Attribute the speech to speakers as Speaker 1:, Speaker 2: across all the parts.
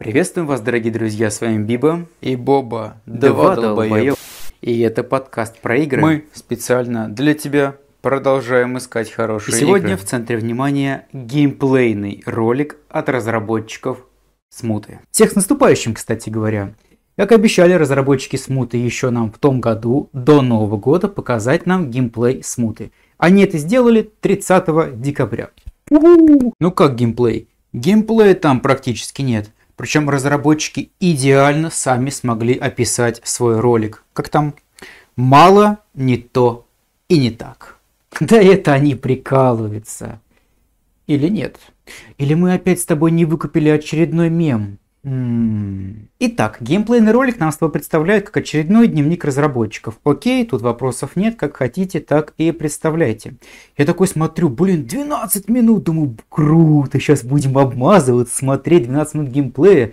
Speaker 1: Приветствуем вас, дорогие друзья, с вами Биба и Боба, два долбоеба. И это подкаст про игры. Мы специально для тебя продолжаем искать хорошие игры. И сегодня игры. в центре внимания геймплейный ролик от разработчиков Смуты. Всех с наступающим, кстати говоря. Как обещали разработчики Смуты еще нам в том году, до Нового года, показать нам геймплей Смуты. Они это сделали 30 декабря. У-у-у. Ну как геймплей? Геймплея там практически нет. Причем разработчики идеально сами смогли описать свой ролик. Как там? Мало, не то и не так. Да это они прикалываются. Или нет? Или мы опять с тобой не выкупили очередной мем? Итак, геймплейный ролик нам с тобой представляет как очередной дневник разработчиков. Окей, тут вопросов нет, как хотите, так и представляйте. Я такой смотрю, блин, 12 минут, думаю, круто, сейчас будем обмазывать, смотреть 12 минут геймплея.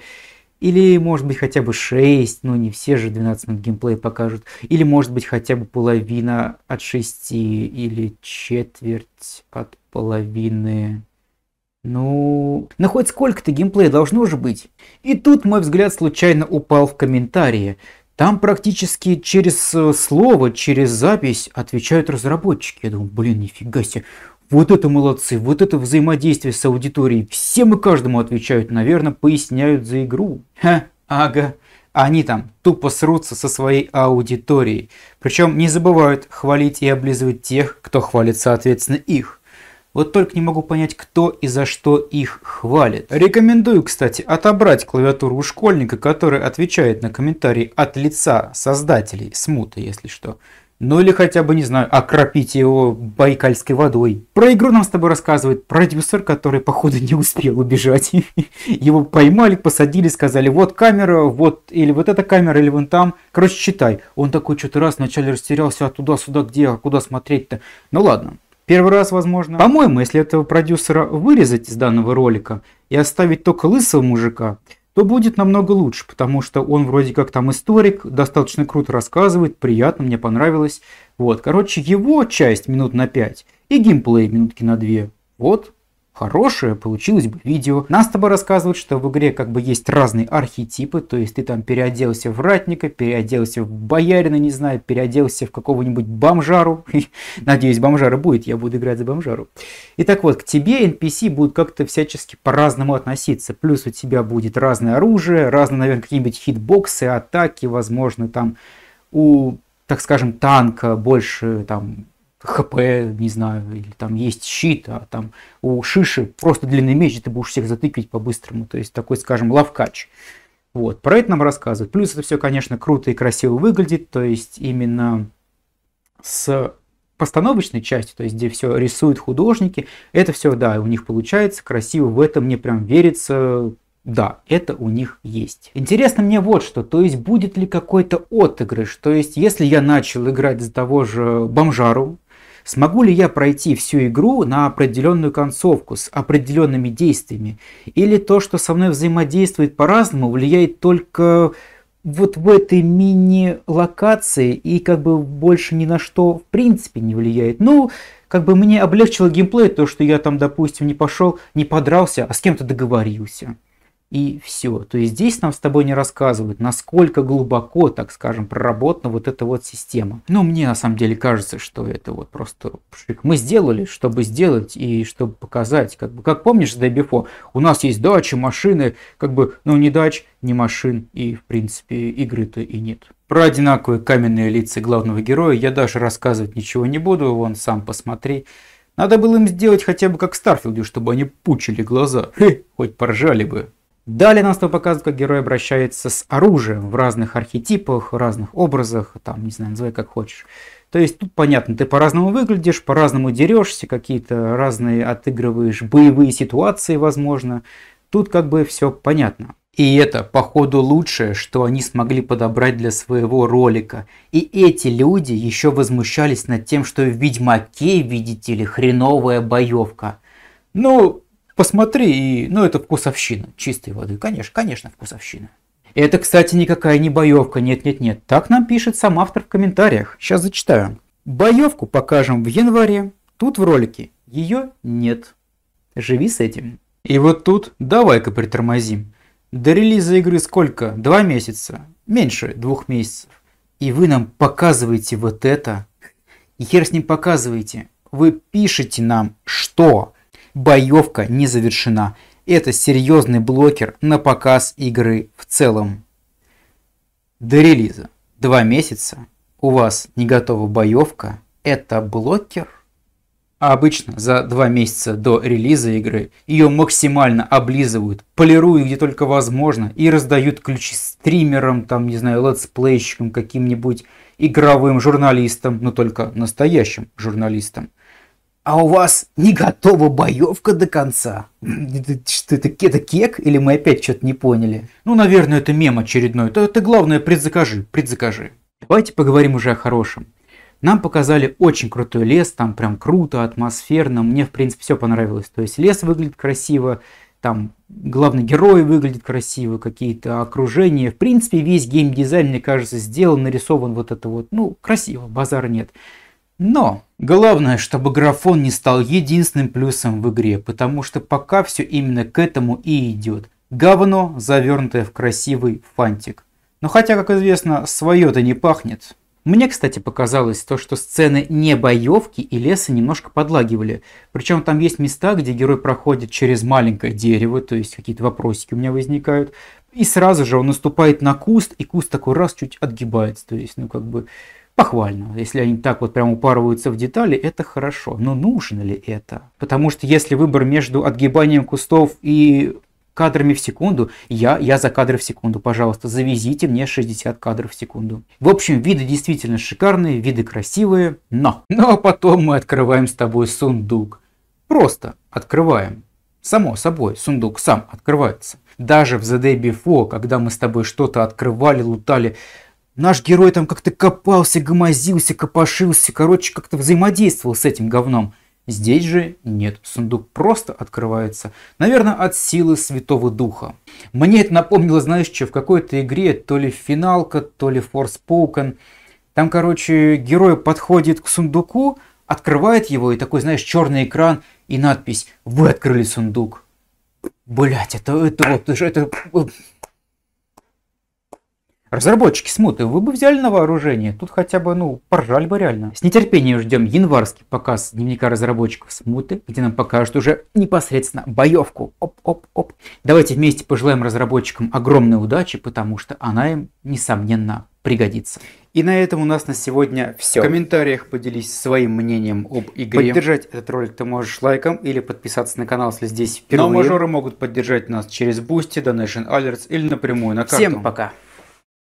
Speaker 1: Или, может быть, хотя бы 6, но не все же 12 минут геймплея покажут. Или, может быть, хотя бы половина от 6, или четверть от половины ну, ну хоть сколько-то геймплея должно же быть. И тут мой взгляд случайно упал в комментарии. Там практически через э, слово, через запись отвечают разработчики. Я думаю, блин, нифига себе. Вот это молодцы, вот это взаимодействие с аудиторией. Всем и каждому отвечают, наверное, поясняют за игру. Ха, ага. Они там тупо срутся со своей аудиторией. Причем не забывают хвалить и облизывать тех, кто хвалит соответственно их. Вот только не могу понять, кто и за что их хвалит. Рекомендую, кстати, отобрать клавиатуру у школьника, который отвечает на комментарии от лица создателей смуты, если что. Ну или хотя бы, не знаю, окропить его байкальской водой. Про игру нам с тобой рассказывает продюсер, который, походу, не успел убежать. Его поймали, посадили, сказали, вот камера, вот, или вот эта камера, или вон там. Короче, читай. Он такой что-то раз вначале растерялся, а туда-сюда где, а куда смотреть-то. Ну ладно. Первый раз, возможно. По-моему, если этого продюсера вырезать из данного ролика и оставить только лысого мужика, то будет намного лучше, потому что он вроде как там историк, достаточно круто рассказывает, приятно, мне понравилось. Вот, короче, его часть минут на 5 и геймплей минутки на 2. Вот, хорошее получилось бы видео. Нас с тобой рассказывают, что в игре как бы есть разные архетипы, то есть ты там переоделся в ратника, переоделся в боярина, не знаю, переоделся в какого-нибудь бомжару. Надеюсь, бомжара будет, я буду играть за бомжару. И так вот, к тебе NPC будут как-то всячески по-разному относиться. Плюс у тебя будет разное оружие, разные, наверное, какие-нибудь хитбоксы, атаки, возможно, там у так скажем, танка больше там ХП, не знаю, или там есть щит, а там у Шиши просто длинный меч, и ты будешь всех затыкать по-быстрому. То есть такой, скажем, лавкач. Вот, про это нам рассказывают. Плюс это все, конечно, круто и красиво выглядит, то есть именно с постановочной части, то есть где все рисуют художники, это все, да, у них получается красиво, в этом мне прям верится, да, это у них есть. Интересно мне вот что, то есть будет ли какой-то отыгрыш, то есть если я начал играть за того же Бомжару, Смогу ли я пройти всю игру на определенную концовку с определенными действиями? Или то, что со мной взаимодействует по-разному, влияет только вот в этой мини-локации и как бы больше ни на что в принципе не влияет. Ну, как бы мне облегчило геймплей то, что я там, допустим, не пошел, не подрался, а с кем-то договорился и все. То есть здесь нам с тобой не рассказывают, насколько глубоко, так скажем, проработана вот эта вот система. Но ну, мне на самом деле кажется, что это вот просто пшик. Мы сделали, чтобы сделать и чтобы показать. Как, бы, как помнишь, да, Бифо, у нас есть дачи, машины, как бы, ну, не дач, не машин, и, в принципе, игры-то и нет. Про одинаковые каменные лица главного героя я даже рассказывать ничего не буду, вон сам посмотри. Надо было им сделать хотя бы как Старфилду, чтобы они пучили глаза. Хе, хоть поржали бы. Далее нас там показывают, как герой обращается с оружием в разных архетипах, в разных образах, там, не знаю, называй как хочешь. То есть тут понятно, ты по-разному выглядишь, по-разному дерешься, какие-то разные отыгрываешь боевые ситуации, возможно. Тут как бы все понятно. И это, походу, лучшее, что они смогли подобрать для своего ролика. И эти люди еще возмущались над тем, что в Ведьмаке, видите ли, хреновая боевка. Ну, Посмотри, и, ну это вкусовщина чистой воды. Конечно, конечно, вкусовщина. Это, кстати, никакая не боевка, нет-нет-нет. Так нам пишет сам автор в комментариях. Сейчас зачитаю. Боевку покажем в январе. Тут в ролике ее нет. Живи с этим. И вот тут давай-ка притормозим. До релиза игры сколько? Два месяца. Меньше двух месяцев. И вы нам показываете вот это. И хер с ним показываете. Вы пишете нам, что боевка не завершена. Это серьезный блокер на показ игры в целом. До релиза. Два месяца. У вас не готова боевка. Это блокер? А обычно за два месяца до релиза игры ее максимально облизывают, полируют где только возможно и раздают ключи стримерам, там, не знаю, летсплейщикам, каким-нибудь игровым журналистам, но только настоящим журналистам а у вас не готова боевка до конца. что это, это кек или мы опять что-то не поняли? Ну, наверное, это мем очередной. Это, это главное, предзакажи, предзакажи. Давайте поговорим уже о хорошем. Нам показали очень крутой лес, там прям круто, атмосферно. Мне, в принципе, все понравилось. То есть лес выглядит красиво, там главный герой выглядит красиво, какие-то окружения. В принципе, весь геймдизайн, мне кажется, сделан, нарисован вот это вот. Ну, красиво, базар нет. Но главное, чтобы графон не стал единственным плюсом в игре, потому что пока все именно к этому и идет. Говно, завернутое в красивый фантик. Но хотя, как известно, свое-то не пахнет. Мне, кстати, показалось то, что сцены не боевки и леса немножко подлагивали. Причем там есть места, где герой проходит через маленькое дерево, то есть какие-то вопросики у меня возникают. И сразу же он наступает на куст, и куст такой раз чуть отгибается. То есть, ну как бы похвально. Если они так вот прям упарываются в детали, это хорошо. Но нужно ли это? Потому что если выбор между отгибанием кустов и кадрами в секунду, я, я за кадры в секунду, пожалуйста, завезите мне 60 кадров в секунду. В общем, виды действительно шикарные, виды красивые, но... Ну а потом мы открываем с тобой сундук. Просто открываем. Само собой, сундук сам открывается. Даже в The Day Before, когда мы с тобой что-то открывали, лутали, Наш герой там как-то копался, гомозился, копошился, короче, как-то взаимодействовал с этим говном. Здесь же нет, сундук просто открывается, наверное, от силы Святого Духа. Мне это напомнило, знаешь, что в какой-то игре, то ли финалка, то ли Forspoken. Там, короче, герой подходит к сундуку, открывает его, и такой, знаешь, черный экран и надпись «Вы открыли сундук». Блять, это, это вот, это, это Разработчики смуты, вы бы взяли на вооружение. Тут хотя бы, ну, поржали бы реально. С нетерпением ждем январский показ дневника разработчиков смуты, где нам покажут уже непосредственно боевку. Оп-оп-оп. Давайте вместе пожелаем разработчикам огромной удачи, потому что она им, несомненно, пригодится. И на этом у нас на сегодня все. В комментариях поделись своим мнением об игре. Поддержать этот ролик ты можешь лайком или подписаться на канал, если здесь впервые. Но мажоры могут поддержать нас через Boosty, Donation Alerts или напрямую на карту. Всем пока!